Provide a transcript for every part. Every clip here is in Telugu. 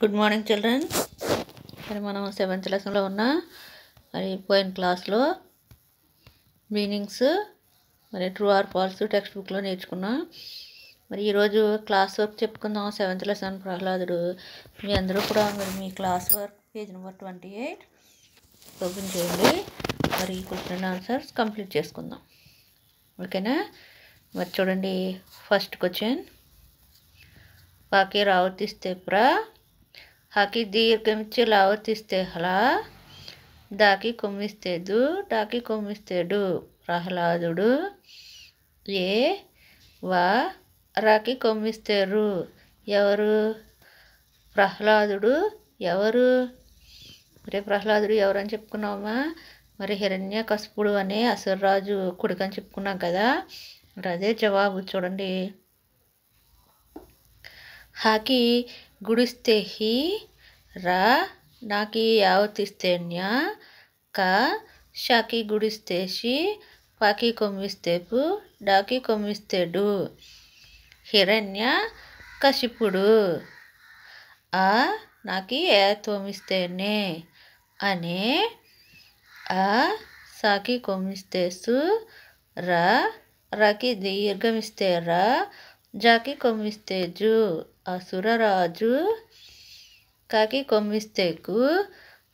గుడ్ మార్నింగ్ చిల్డ్రన్ మరి మనం సెవెంత్ లెసన్లో ఉన్న మరి పోయిన క్లాస్లో మీనింగ్స్ మరి ట్రూ ఆర్ ఫాల్స్ టెక్స్ట్ బుక్లో నేర్చుకున్నాం మరి ఈరోజు క్లాస్ వర్క్ చెప్పుకుందాం సెవెంత్ లెసన్ ప్రహ్లాదుడు మీ అందరూ కూడా మరి మీ class work page number twenty eight open చేయండి మరి క్వశ్చన్ ఆన్సర్స్ కంప్లీట్ చేసుకుందాం ఓకేనా మరి చూడండి ఫస్ట్ క్వశ్చన్ వాక్య రావర్తిస్తే ప్రా ಹಾಕಿದೀರ್ಘಮಿಚ್ಚು ಲಾವತಿಸ್ತೆ హలా దాకి కొమ్మిస్తేదు ಡಾಕಿ కొమ్మిస్తాడు ప్రహ్లాదుడు ఏ వా రాకి కొమ్మిస్తారు ఎవరు ప్రహ్లాదుడు ఎవరు రే ప్రహ్లాదుడు ఎవరని చెప్పుకున్నావమ్మా మరి హిరణ్య కసుపుడు అనే అసురరాజు కొడుకని చెప్పుకున్నాం కదా అదే జవాబు చూడండి హాకి గుడిస్తే హి రా నాకి యావతిస్తేన్యా కా షాకి గుడిస్తే షి పాకి కొమ్మిస్తేపు డాకి కొమ్మిస్తేడు హిరణ్య కశిపుడు ఆ నాకి ఏ తోమిస్తేనే అనే ఆ సాకి రా రాకి దీర్ఘమిస్తే రా జాకి కొమ్మిస్తే అసురరాజు కాకి కొమ్మిస్తేకు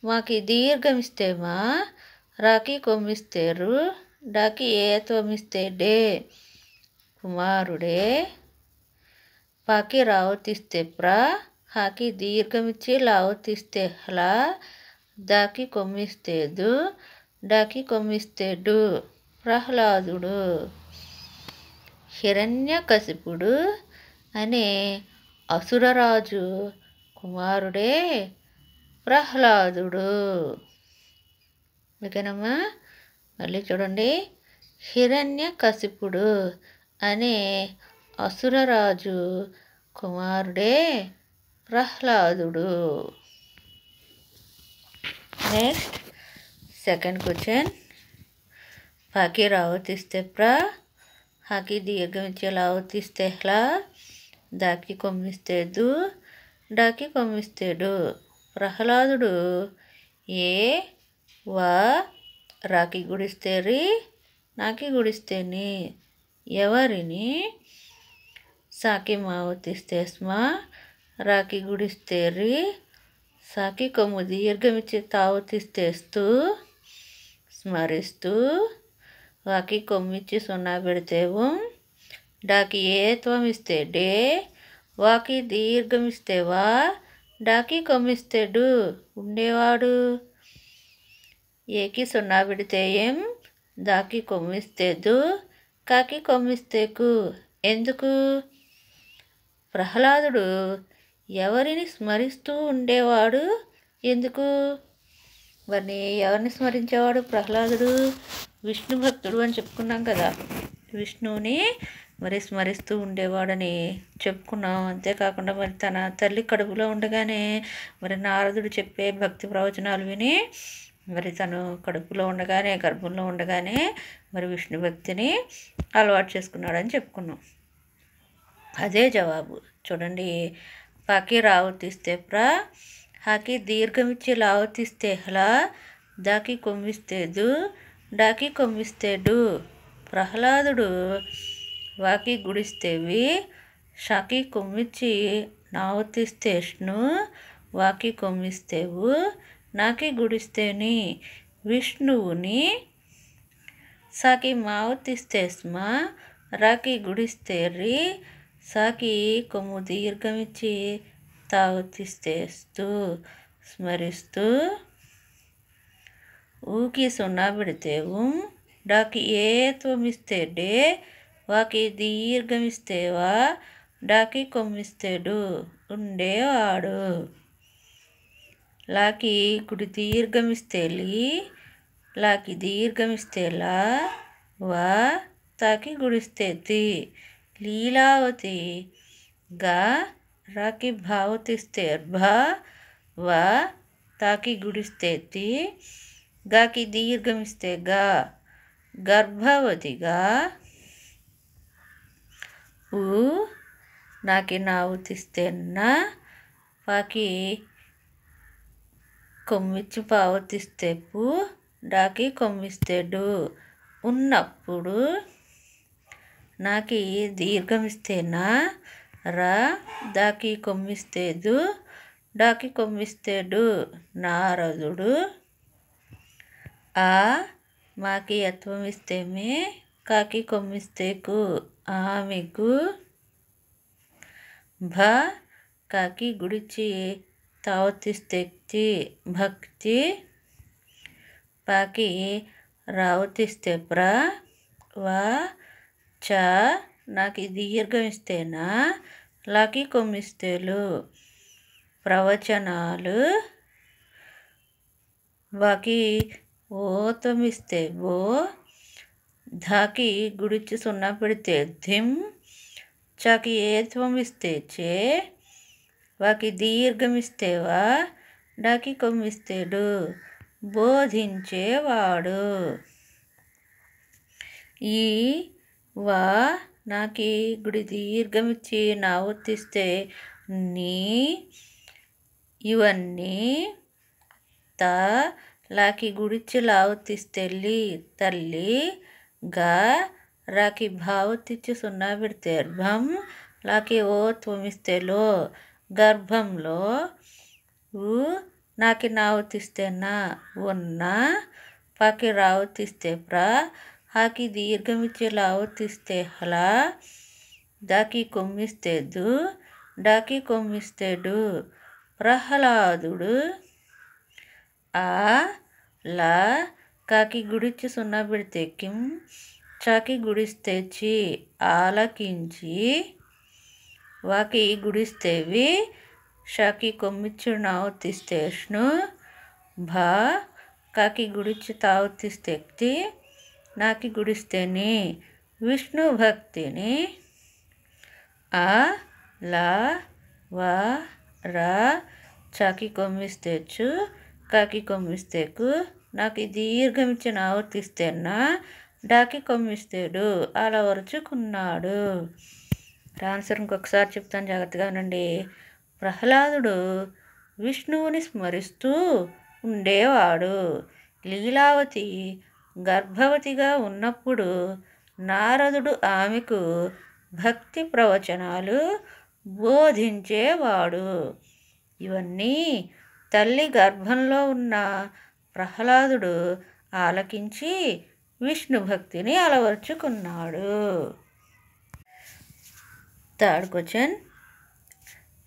మాకి దీర్ఘమిస్తే మా రాకి కొమ్మిస్తేరు డాకి ఏ తొమ్మిస్తే డే కుమారుడే పాకి రావతిస్తే ప్రా హాకి దీర్ఘమిచ్చి లావతిస్తే హలా దాకి కొమ్మిస్తేదు డాకి కొమ్మిస్తేడు ప్రహ్లాదుడు హిరణ్యకశిపుడు అనే అసురరాజు కుమారుడే ప్రహ్లాదుడు ఓకేనమ్మా మళ్ళీ చూడండి హిరణ్యకశిపుడు అనే అసురరాజు కుమారుడే ప్రహ్లాదుడు నెక్స్ట్ సెకండ్ క్వశ్చన్ పాకి రావతిస్తే ప్రా ಹಾಕಿ ದೀರ್ಘಮಿಂಚಿ ಲಾವುತಿಸ್ತೆ ಹ್ಲಾ దాకి కొమ్మిస్తేదు డాకి కొమ్మిస్తేడు ప్రహ్లాదుడు ఏ వా రాకి గుడిస్తేరి నాకి గుడిస్తేని ఎవరిని సాకి మావుతిస్తే స్మా రాకి గుడిస్తేరి సాకి కొమ్ము దీర్ఘమిచ్చి తావుతిస్తేస్తూ స్మరిస్తూ వాకి కొమ్మిచ్చి సున్నా పెడితేవు డాకి ఇస్తే డే వాకి దీర్ఘమిస్తే వా డాకి కొమ్మిస్తే డు ఉండేవాడు ఏకి సున్నా పెడితే ఏం దాకి కొమ్మిస్తే దు కాకి కొమ్మిస్తే కు ఎందుకు ప్రహ్లాదుడు ఎవరిని స్మరిస్తూ ఉండేవాడు ఎందుకు మరి ఎవరిని స్మరించేవాడు ప్రహ్లాదుడు విష్ణు భక్తుడు అని చెప్పుకున్నాం కదా విష్ణువుని మరి స్మరిస్తూ ఉండేవాడని చెప్పుకున్నాం అంతేకాకుండా మరి తన తల్లి కడుపులో ఉండగానే మరి నారదుడు చెప్పే భక్తి ప్రవచనాలు విని మరి తను కడుపులో ఉండగానే గర్భంలో ఉండగానే మరి విష్ణు భక్తిని అలవాటు చేసుకున్నాడని చెప్పుకున్నాం అదే జవాబు చూడండి పాకి రావతిస్తే ప్రా ಹಾಕಿ ದೀರ್ಘಮಿಚ್ಚಿ ಲಾವತಿಸ್ತೆ దాకి కొమ్మిస్తే ಕೊಂಬಿಸ್ತೆದು డాకి కొమ్మిస్తేడు ప్రహ్లాదుడు వాకి గుడిస్తేవి షాకి కొమ్మిచ్చి నావతిస్తేష్ను వాకి కొమ్మిస్తేవు నాకి గుడిస్తేని విష్ణువుని సాకి మావతిస్తేస్మా రాకి గుడిస్తేర్రి సాకి కొమ్ము దీర్ఘమిచ్చి తావతిస్తేస్తూ స్మరిస్తూ ఊకి సున్నా పెడితే డాకి ఏ ಏ ತ್ವಮಿಸ್ತೆ వాకి దీర్ఘమిస్తేవా డాకి కొమ్మిస్తాడు ఉండేవాడు లాకి కుడి దీర్ఘమిస్తేలి లాకి దీర్ఘమిస్తేలా వా తాకి గుడిస్తే లీలావతి గా రాకి బా వా తాకి గుడిస్తే గాకి దీర్ఘమిస్తే గా గర్భవతిగా ఊ నాకి నా ఉతిస్తే నా పాకి కొమ్మిచ్చి పావతిస్తే పూ డాకి కొమ్మిస్తేడు ఉన్నప్పుడు నాకి దీర్ఘమిస్తేనా రా దాకి కొమ్మిస్తేదు డాకి కొమ్మిస్తేడు నారదుడు ఆ మాకి మే కాకి కొమ్మిస్తేకు ఆమెకు భ కాకి గుడిచి తావతిస్తే భక్తి పాకి రావతిస్తే ప్ర వా చ నాకు దీర్ఘం ఇస్తేనా లాకి కొమ్మిస్తేలు ప్రవచనాలు వాకి ఓతమిస్తే ఓ ధాకి గుడిచి సున్నా పెడితే ధిమ్ చాకి ఏత్వం ఇస్తే చే వాకి దీర్ఘమిస్తేవా వా డాకి కొమ్మిస్తేడు బోధించేవాడు ఈ వా నాకి గుడి దీర్ఘమిచ్చి నా వర్తిస్తే నీ ఇవన్నీ తా లాకి గుడిచ్చి లావుతిస్తెಲ್ಲಿ తల్లి గా రాకి భావతిచ్చు సున్నా పెడితే గర్భం లాకి ఓ త్వమిస్తేలో గర్భంలో నాకి నావుతిస్తే నా ఉన్న పాకి రావుతిస్తే ప్రా హాకి దీర్ఘమిచ్చి లావుతిస్తే హలా దాకి కొమ్మిస్తేదు డాకి కొమ్మిస్తేడు ప్రహ్లాదుడు ఆ లా కాకి గుడిచ్చి సున్నా పెడితే కిం చాకి గుడిస్తే చి ఆలకించి వాకి గుడిస్తేవి షాకి కొమ్మిచ్చు నావు తీస్తేష్ను భా కాకి గుడిచ్చి తావు తీస్తేక్తి నాకి గుడిస్తేని విష్ణు భక్తిని ఆ లా వా రా చాకి కొమ్మిస్తేచ్చు కాకి కొమ్మిస్తేకు నాకు దీర్ఘం ఇచ్చిన ఆవర్తిస్తేనా డాకి కొమ్మిస్తేడు అలా వరుచుకున్నాడు రాన్సర్ ఇంకొకసారి చెప్తాను జాగ్రత్తగా అనండి ప్రహ్లాదుడు విష్ణువుని స్మరిస్తూ ఉండేవాడు లీలావతి గర్భవతిగా ఉన్నప్పుడు నారదుడు ఆమెకు భక్తి ప్రవచనాలు బోధించేవాడు ఇవన్నీ తల్లి గర్భంలో ఉన్న ప్రహ్లాదుడు ఆలకించి విష్ణు భక్తిని అలవర్చుకున్నాడు థర్డ్ క్వశ్చన్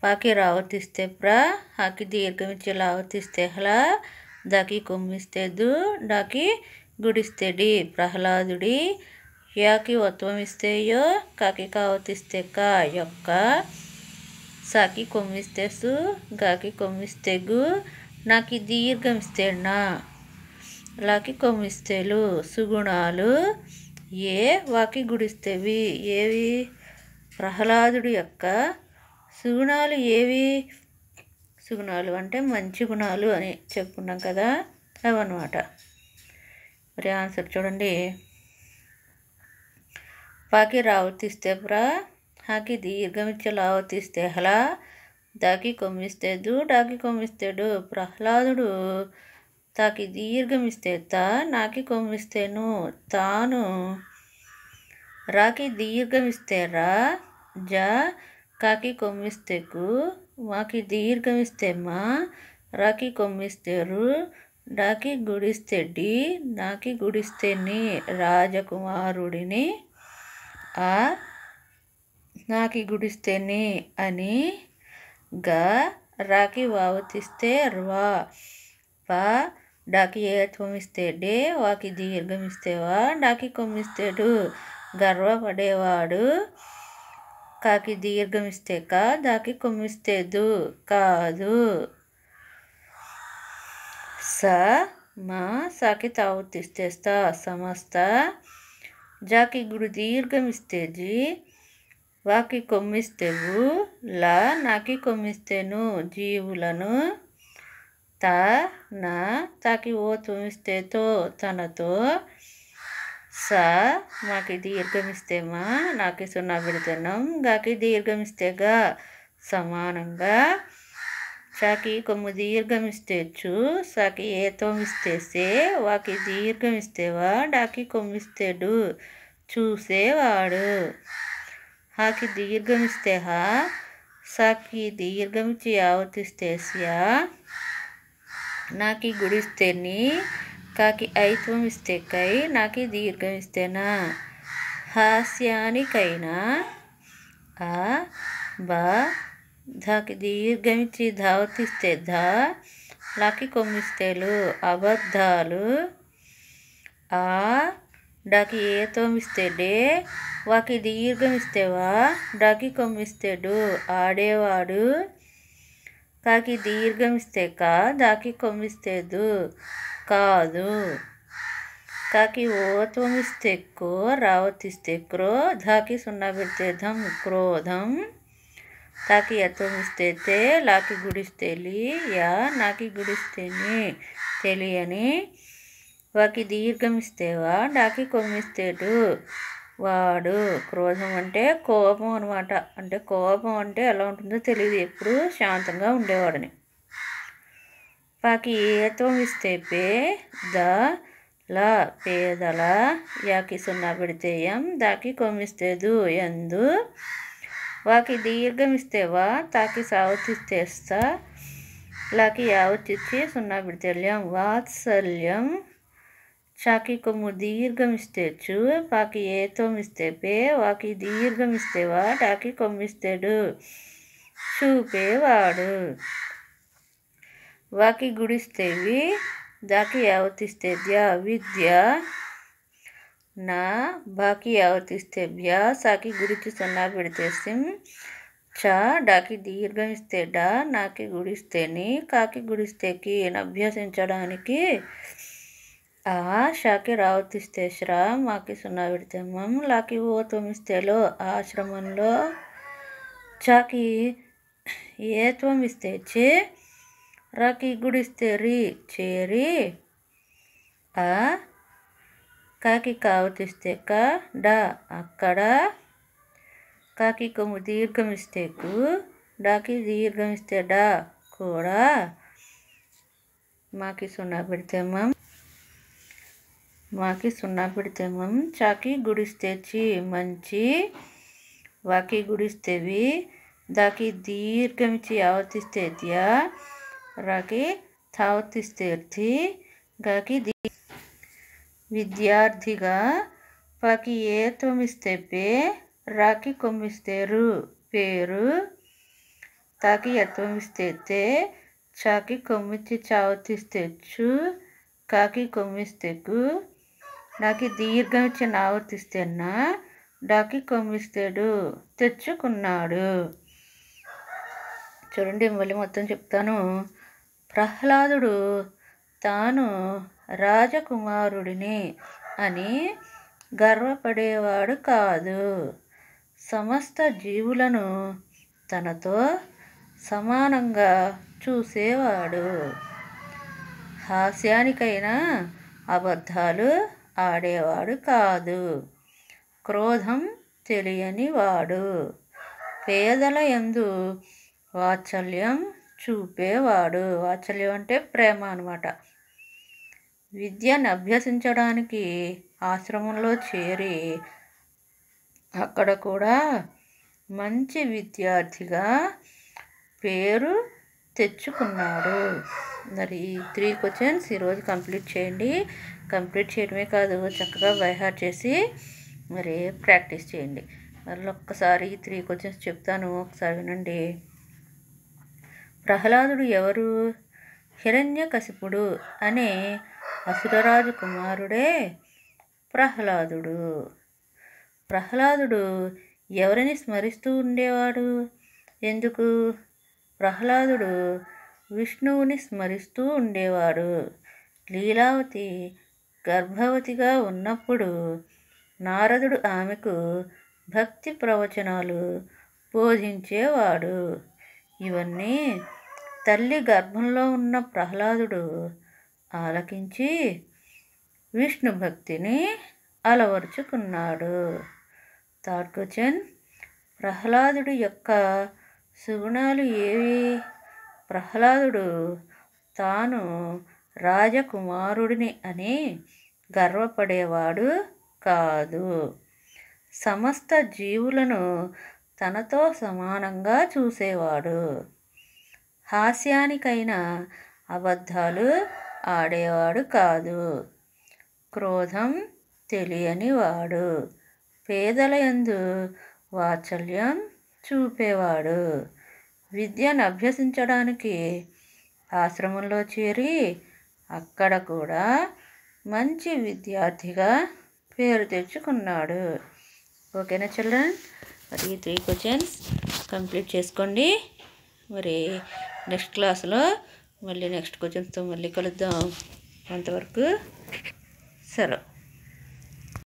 పాకి రావతిస్తే ప్ర హాకి దీర్ఘమిచ్చి లావర్తిస్తే హలా దాకి కొమ్మిస్తే దు డాకి గుడిస్తే డి ప్రహ్లాదుడి యాకి ఒత్వం కాకి కావతిస్తే కా యొక్క సాకి కొమ్మిస్తే సు గాకి కొమ్మిస్తే గు నాకి దీర్ఘం ఇస్తే నా లాకి కొమ్మిస్తేలు సుగుణాలు ఏ వాకి గుడిస్తేవి ఏవి ప్రహ్లాదుడి యొక్క సుగుణాలు ఏవి సుగుణాలు అంటే మంచి గుణాలు అని చెప్పుకున్నాం కదా అవన్నమాట మరి ఆన్సర్ చూడండి పాకి రావు తీస్తే ప్రా హాకి దీర్ఘమిత్యలు ఆవర్తిస్తే హలా దాకి ಕೊಮ್ಮಿಸ್ತೆದ್ದು డాకి కొమ్మిస్తాడు ప్రహ్లాదుడు తాకి దీర్ఘమిస్తే తా నాకి కొమ్మిస్తేను తాను రాకి దీర్ఘమిస్తే రా జా కాకి కొమ్మిస్తేకు మాకి దీర్ఘమిస్తే మా రాకి కొమ్మిస్తేరు డాకి గుడిస్తే డి నాకి గుడిస్తేని రాజకుమారుడిని ఆ నాకి గుడిస్తేనే అని గ రాకి వావు తీస్తే ర్వా పా డాకి ఏత్వమిస్తే డే వాకి దీర్ఘమిస్తేవా డాకి కొమ్మిస్తేడు గర్వపడేవాడు కాకి దీర్ఘమిస్తే కా దాకి కొమ్మిస్తేదు కాదు స మా సాకి తావు తీస్తేస్తా సమస్త జాకి గుడి దీర్ఘమిస్తే జీ వాకి కొమ్మిస్తేవు లా నాకి కొమ్మిస్తేను జీవులను త నా తాకి ఓ తుమిస్తేతో తనతో స మాకి దీర్ఘమిస్తే మా నాకి సున్నా విడతనం గాకి దీర్ఘమిస్తేగా సమానంగా సాకి కొమ్ము దీర్ఘమిస్తేచ్చు సాకి ఏ తోమిస్తేసే వాకి దీర్ఘమిస్తేవా డాకి కొమ్మిస్తేడు చూసేవాడు ಹಾಕಿ ದೀರ್ಘಮಿಸ್ತೆ ಹ ಸಾಕಿ ದೀರ್ಘಮಿಚಿ ಯಾವತ್ತಿಸ್ತೆ ಸ್ಯ ನಾಕಿ ಗುಡಿಸ್ತೆ ನೀ కాకి ఐత్వమిస్తే కై నాకి దీర్ఘం ఇస్తేనా హాస్యానికైనా ఆ బా ధాకి దీర్ఘమిచ్చి ధావతిస్తే ధా లాకి కొమ్మిస్తేలు అబద్ధాలు ఆ డాకి ಡಾಕಿ ఏతోమిస్తేడే వాకి దీర్ఘమిస్తేవా డాకి కొమ్మిస్తేడు ఆడేవాడు కాకి దీర్ఘమిస్తే కా దాకి కొమ్మిస్తేదు కాదు కాకి ఓత్వమిస్తే కో రావతిస్తే క్రో ధాకి సున్నా పెడితే క్రోధం తాకి అత్వమిస్తే తే లాకి గుడిస్తే యా నాకి గుడిస్తేని తెలియని వాకి దీర్ఘమిస్తేవా డాకి కొమ్మిస్తేటు వాడు క్రోధం అంటే కోపం అనమాట అంటే కోపం అంటే ఎలా ఉంటుందో తెలియదు ఎప్పుడు శాంతంగా ఉండేవాడని వాకి ఏత్వం ఇస్తే పే ద ల పేదల యాకి సున్నా పెడితే ఎం దాకి కొమ్మిస్తేదు ఎందు వాకి దీర్ఘం ఇస్తేవా తాకి సావతిస్తేస్తా లాకి యావతిచ్చి సున్నా పెడితే వాత్సల్యం కొమ్ము ఇస్తే చు పాకి ఏతోమిస్తే పే వాకి దీర్ఘమిస్తే వా టాకి కొమ్మిస్తాడు చూపేవాడు వాకి గుడిస్తేవి దాకి యావతిస్తేద్య విద్య నా బాకి బ్యా సాకి గుడికి సున్నా పెడితే సిమ్ చా డాకి దీర్ఘం ఇస్తే డా నాకి గుడిస్తేని కాకి గుడిస్తే కి అభ్యసించడానికి ఆశాకి రావతిస్తే శ్రా మాకి సున్నా విడితే మమ్ లాకి ఓ త్వమిస్తేలో ఆశ్రమంలో చాకి ఏ త్వమిస్తే చే రాకి గుడిస్తే రీ చేరి ఆ కాకి కావతిస్తే కా డా అక్కడ కాకి కొమ్ము దీర్ఘమిస్తే కు డాకి దీర్ఘమిస్తే డా కూడా మాకి సున్నా పెడితే మమ్ వాకి సున్నా పెడితే మనం చాకి గుడిస్తే చి మంచి వాకి గుడిస్తేవి దాకి దీర్ఘమిచ్చి ఆవర్తిస్తే ద్యా రాకి తావర్తిస్తే అర్థి గాకి దీ విద్యార్థిగా పాకి ఏ తొమ్మిస్తే పే రాకి కొమ్మిస్తేరు పేరు తాకి ఎత్వమిస్తే తే చాకి కొమ్మిచ్చి చావతిస్తే చు కాకి కొమ్మిస్తేకు నాకు ఇచ్చిన ఆవర్తిస్తేన డాకి కొమ్మిస్తాడు తెచ్చుకున్నాడు చూడండి మళ్ళీ మొత్తం చెప్తాను ప్రహ్లాదుడు తాను రాజకుమారుడిని అని గర్వపడేవాడు కాదు సమస్త జీవులను తనతో సమానంగా చూసేవాడు హాస్యానికైనా అబద్ధాలు ఆడేవాడు కాదు క్రోధం తెలియని వాడు పేదల ఎందు వాత్సల్యం చూపేవాడు వాత్సల్యం అంటే ప్రేమ అనమాట విద్యను అభ్యసించడానికి ఆశ్రమంలో చేరి అక్కడ కూడా మంచి విద్యార్థిగా పేరు తెచ్చుకున్నాడు మరి ఈ త్రీ క్వశ్చన్స్ ఈరోజు కంప్లీట్ చేయండి కంప్లీట్ చేయడమే కాదు చక్కగా బైహార్ చేసి మరి ప్రాక్టీస్ చేయండి మళ్ళీ ఒక్కసారి త్రీ క్వశ్చన్స్ చెప్తాను ఒకసారి వినండి ప్రహ్లాదుడు ఎవరు హిరణ్య కసిపుడు అనే అసురరాజు కుమారుడే ప్రహ్లాదుడు ప్రహ్లాదుడు ఎవరిని స్మరిస్తూ ఉండేవాడు ఎందుకు ప్రహ్లాదుడు విష్ణువుని స్మరిస్తూ ఉండేవాడు లీలావతి గర్భవతిగా ఉన్నప్పుడు నారదుడు ఆమెకు భక్తి ప్రవచనాలు బోధించేవాడు ఇవన్నీ తల్లి గర్భంలో ఉన్న ప్రహ్లాదుడు ఆలకించి విష్ణు భక్తిని అలవరుచుకున్నాడు తాట్కుచన్ ప్రహ్లాదుడు యొక్క సుగుణాలు ఏవి ప్రహ్లాదుడు తాను రాజకుమారుడిని అని గర్వపడేవాడు కాదు సమస్త జీవులను తనతో సమానంగా చూసేవాడు హాస్యానికైన అబద్ధాలు ఆడేవాడు కాదు క్రోధం తెలియనివాడు పేదలయందు వాత్సల్యం చూపేవాడు విద్యను అభ్యసించడానికి ఆశ్రమంలో చేరి అక్కడ కూడా మంచి విద్యార్థిగా పేరు తెచ్చుకున్నాడు ఓకేనా చిల్డ్రన్ మరి ఈ త్రీ క్వశ్చన్స్ కంప్లీట్ చేసుకోండి మరి నెక్స్ట్ క్లాస్లో మళ్ళీ నెక్స్ట్ క్వశ్చన్స్తో మళ్ళీ కలుద్దాం అంతవరకు సెలవు